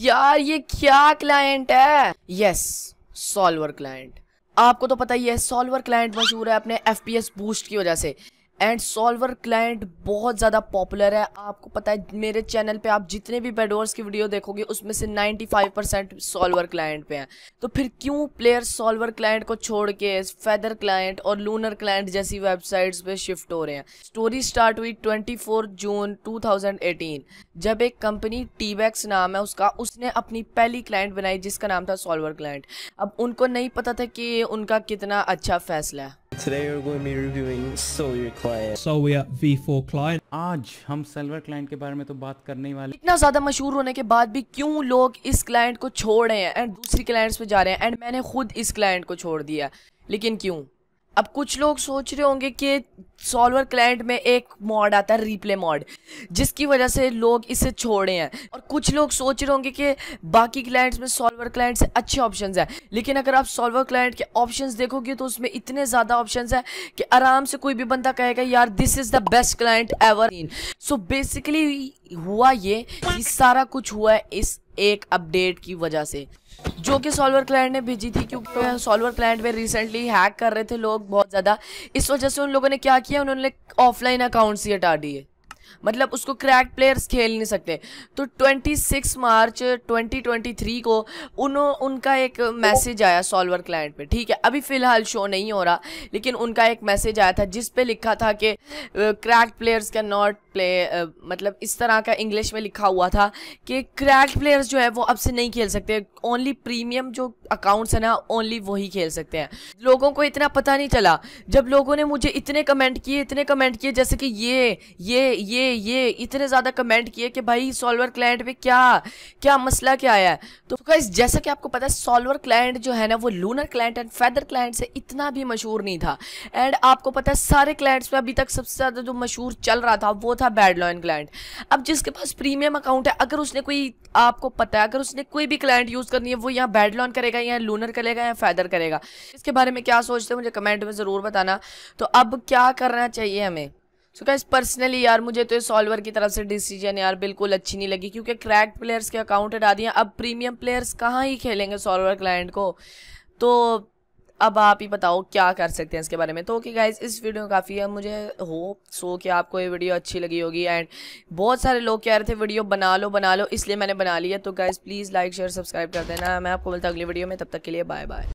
यार ये क्या क्लाइंट है यस सॉल्वर क्लाइंट आपको तो पता ही है सॉल्वर क्लाइंट मशहूर है अपने एफ बूस्ट की वजह से एंड सॉल्वर क्लाइंट बहुत ज़्यादा पॉपुलर है आपको पता है मेरे चैनल पे आप जितने भी बेडोर्स की वीडियो देखोगे उसमें से 95 परसेंट सॉल्वर क्लाइंट पे हैं तो फिर क्यों प्लेयर सॉल्वर क्लाइंट को छोड़ के फैदर क्लाइंट और लूनर क्लाइंट जैसी वेबसाइट्स पे शिफ्ट हो रहे हैं स्टोरी स्टार्ट हुई 24 जून 2018 जब एक कंपनी टीबैक्स नाम है उसका उसने अपनी पहली क्लाइंट बनाई जिसका नाम था सॉल्वर क्लाइंट अब उनको नहीं पता था कि उनका कितना अच्छा फैसला है Today we're going to be reviewing Solar client. So we are V4 client. आज हम सिल्वर क्लाइंट के बारे में तो बात करने ही वाले इतना ज्यादा मशहूर होने के बाद भी क्यों लोग इस क्लाइंट को छोड़ रहे हैं एंड दूसरी क्लाइंट्स पे जा रहे हैं एंड मैंने खुद इस क्लाइंट को छोड़ दिया लेकिन क्यों अब कुछ लोग सोच रहे होंगे कि सॉल्वर क्लाइंट में एक मॉड आता है रिप्ले मॉड जिसकी वजह से लोग इसे छोड़े हैं और कुछ लोग सोच रहे होंगे कि बाकी क्लाइंट्स में सॉल्वर क्लाइंट से अच्छे ऑप्शन हैं लेकिन अगर आप सॉल्वर क्लाइंट के ऑप्शन देखोगे तो उसमें इतने ज़्यादा ऑप्शन हैं कि आराम से कोई भी बंदा कहेगा यार this is the best client ever in so basically हुआ ये कि सारा कुछ हुआ है इस एक अपडेट की वजह से जो कि सॉल्वर क्लाइंट ने भेजी थी क्योंकि सॉल्वर क्लाइंट में रिसेंटली हैक कर रहे थे लोग बहुत ज़्यादा इस वजह से उन लोगों ने क्या किया उन्होंने ऑफलाइन अकाउंट्स ही हटा दिए मतलब उसको क्रैक प्लेयर्स खेल नहीं सकते तो 26 मार्च 2023 को उन्हों उनका एक मैसेज आया सॉल्वर क्लाइंट पे ठीक है अभी फ़िलहाल शो नहीं हो रहा लेकिन उनका एक मैसेज आया था जिस पे लिखा था कि crack players can not play मतलब इस तरह का इंग्लिश में लिखा हुआ था कि क्रैक प्लेयर्स जो है वो अब से नहीं खेल सकते ओनली प्रीमियम जो अकाउंट्स है ना ओनली वही खेल सकते हैं लोगों को इतना पता नहीं चला जब लोगों ने मुझे इतने कमेंट किए इतने कमेंट किए जैसे कि ये ये ये ये ये इतने ज़्यादा कमेंट किए कि भाई सॉल्वर क्लाइंट में क्या क्या मसला क्या आया तो गाइज जैसा कि आपको पता है सॉल्वर क्लाइंट जो है ना वो lunar client and feather client से इतना भी मशहूर नहीं था एंड आपको पता है सारे क्लाइंट्स में अभी तक सबसे ज़्यादा जो मशहूर चल रहा था वो था बैड लॉइन क्लाइंट अब जिसके पास प्रीमियम अकाउंट है अगर उसने कोई आपको पता है अगर उसने कोई भी क्लाइंट यूज़ करनी है वो यहाँ बैड लॉन करेगा या लूनर करेगा या फैदर करेगा इसके बारे में क्या सोचते हैं मुझे कमेंट में ज़रूर बताना तो अब क्या करना चाहिए हमें सो गैस पर्सनली यार मुझे तो इस सॉल्वर की तरफ से डिसीजन यार बिल्कुल अच्छी नहीं लगी क्योंकि क्रैक प्लेयर्स के अकाउंट हटा दिए अब प्रीमियम प्लेयर्स कहाँ ही खेलेंगे सॉल्वर क्लाइंट को तो अब आप ही बताओ क्या कर सकते हैं इसके बारे में तो ओके गाइज इस वीडियो में काफ़ी है मुझे हो सो कि आपको ये वीडियो अच्छी लगी होगी एंड बहुत सारे लोग कह रहे थे वीडियो बना लो बना लो इसलिए मैंने बना लिया तो guys please like share subscribe कर देना मैं आपको मिलता अगली वीडियो में तब तक के लिए बाय बाय